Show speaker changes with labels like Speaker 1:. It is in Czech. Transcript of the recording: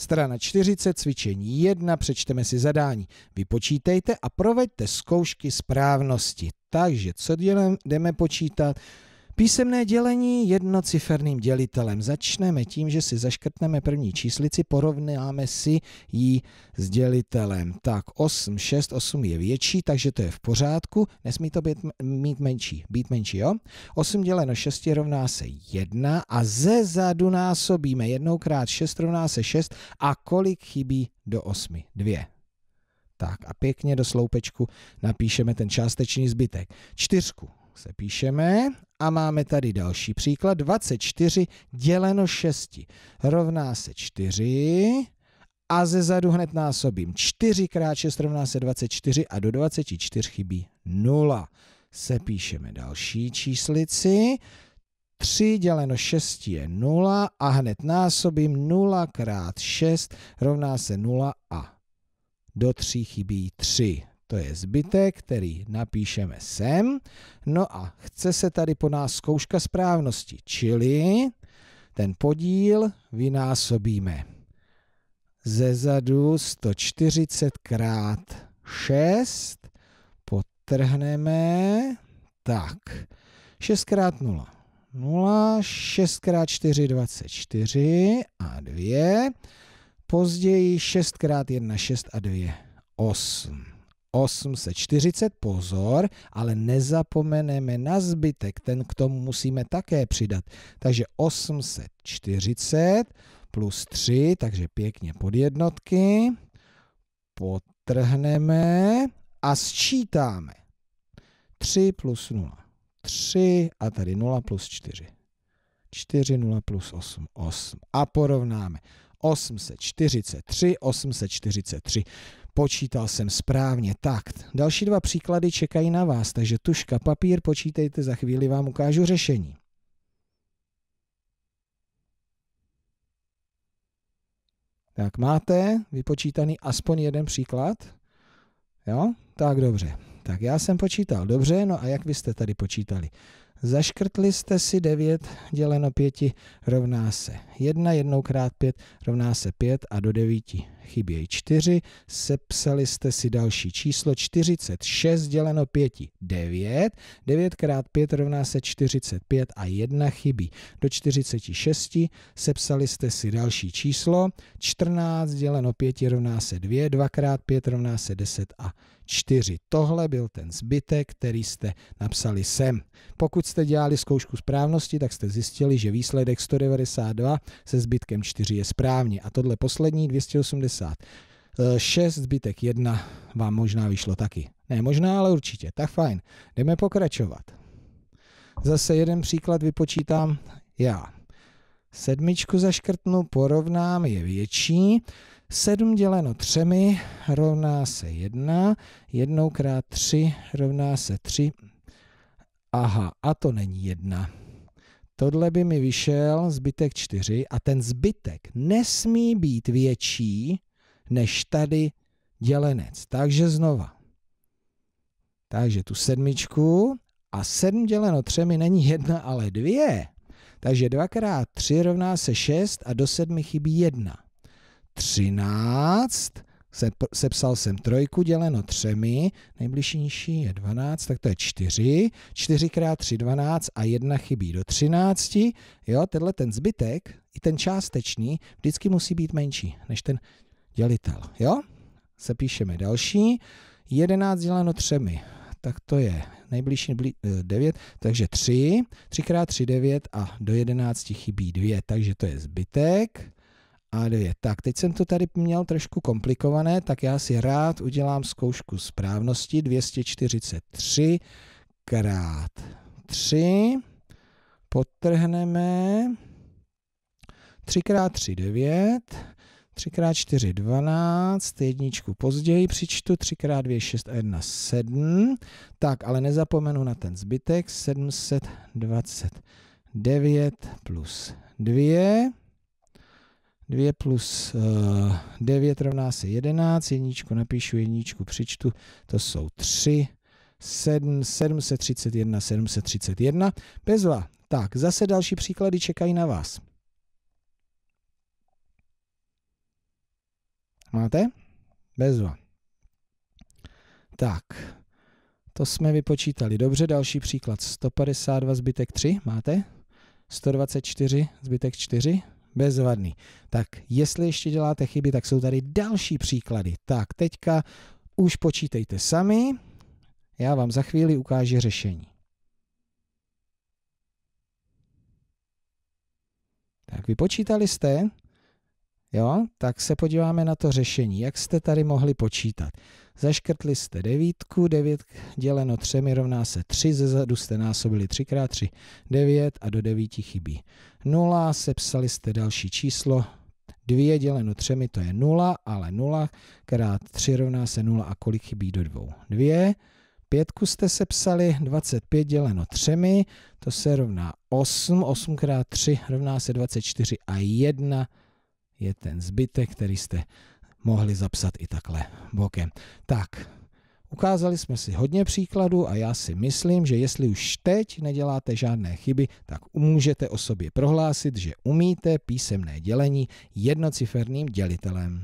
Speaker 1: Strana 40, cvičení 1, přečteme si zadání. Vypočítejte a proveďte zkoušky správnosti. Takže co děláme? jdeme počítat? Písemné dělení jednociferným dělitelem. Začneme tím, že si zaškrtneme první číslici, porovnáme si ji s dělitelem. Tak 8, 6, 8 je větší, takže to je v pořádku. Nesmí to být, mít menší, být menší, jo? 8 děleno 6 rovná se 1 a ze zadu násobíme. 1 krát 6 rovná se 6 a kolik chybí do 8? 2. Tak a pěkně do sloupečku napíšeme ten částečný zbytek. Čtyřku se píšeme a máme tady další příklad. 24 děleno 6 rovná se 4 a ze zadu hned násobím. 4 krát 6 rovná se 24 a do 24 chybí 0. Sepíšeme další číslici. 3 děleno 6 je 0 a hned násobím 0 krát 6 rovná se 0 a do 3 chybí 3 to je zbytek, který napíšeme sem. No a chce se tady po nás zkouška správnosti, čili ten podíl vynásobíme ze zadu 140 krát 6, potrhneme, tak, 6 krát 0, 0, 6 krát 4, 24 a 2, později 6 krát 1, 6 a 2, 8. 840, pozor, ale nezapomeneme na zbytek, ten k tomu musíme také přidat. Takže 840 plus 3, takže pěkně pod jednotky, potrhneme a sčítáme. 3 plus 0, 3 a tady 0 plus 4. 4, 0 plus 8, 8. A porovnáme. 843, 843. Počítal jsem správně, tak. Další dva příklady čekají na vás, takže tuška, papír, počítejte, za chvíli vám ukážu řešení. Tak máte vypočítaný aspoň jeden příklad? Jo? Tak dobře. Tak já jsem počítal dobře, no a jak vy jste tady počítali? Zaškrtli jste si 9 děleno 5 rovná se 1, jednou krát 5 rovná se 5 a do 9 chybějí 4, sepsali jste si další číslo 46 děleno 5, 9, 9 x 5 rovná se 45 a 1 chybí. Do 46 sepsali jste si další číslo 14 děleno 5 rovná se 2, 2 x 5 rovná se 10 a 4. Tohle byl ten zbytek, který jste napsali sem. Pokud jste dělali zkoušku správnosti, tak jste zjistili, že výsledek 192 se zbytkem 4 je správně. A tohle poslední 280 50. 6 eh, zbytek 1 vám možná vyšlo taky. Ne možná, ale určitě. Tak fajn. Jdeme pokračovat. Zase jeden příklad vypočítám já. Sedmičku zaškrtnu, porovnám, je větší. 7 děleno 3 rovná se 1, 1 krát 3 rovná se 3. Aha, a to není 1. Tohle by mi vyšel zbytek 4 a ten zbytek nesmí být větší než tady dělenec. Takže znova. Takže tu sedmičku a sedm děleno třemi není jedna, ale dvě. Takže dvakrát tři rovná se šest a do sedmi chybí jedna. Třináct, se, sepsal jsem trojku děleno třemi, nejbližší je dvanáct, tak to je čtyři. Čtyřikrát tři dvanáct a jedna chybí do třinácti. Jo, tenhle ten zbytek, i ten částečný, vždycky musí být menší než ten dělitel. Jo? Sepíšeme další. 11 děleno třemi, tak to je nejbližší 9, eh, takže 3, 3 x 3 9 a do 11 chybí 2, takže to je zbytek a 2. Tak, teď jsem to tady měl trošku komplikované, tak já si rád udělám zkoušku správnosti 243 krát 3, potrhneme 3 x 3 9, 3x4, 12, jedničku později přičtu, 3x2, 6 a 1, 7. Tak, ale nezapomenu na ten zbytek, 729 plus 2. 2 plus uh, eh, 9 rovná se 11, jedničku napíšu, jedničku přičtu, to jsou 3, 7, 731, 731, bezva. Tak, zase další příklady čekají na vás. Máte? Bezva. Tak, to jsme vypočítali. Dobře, další příklad. 152 zbytek 3, máte? 124 zbytek 4, bezvadný. Tak, jestli ještě děláte chyby, tak jsou tady další příklady. Tak, teďka už počítejte sami. Já vám za chvíli ukážu řešení. Tak, vypočítali jste? jo, tak se podíváme na to řešení. Jak jste tady mohli počítat? Zaškrtli jste devítku, 9 děleno třemi rovná se 3, zezadu jste násobili 3 x 3, 9 a do 9 chybí 0, sepsali jste další číslo, 2 děleno třemi to je 0, ale 0 krát 3 rovná se 0 a kolik chybí do 2? 2, pětku jste sepsali, 25 děleno třemi to se rovná 8, 8 krát 3 rovná se 24 a 1 je ten zbytek, který jste mohli zapsat i takhle bokem. Tak, ukázali jsme si hodně příkladů a já si myslím, že jestli už teď neděláte žádné chyby, tak můžete o sobě prohlásit, že umíte písemné dělení jednociferným dělitelem.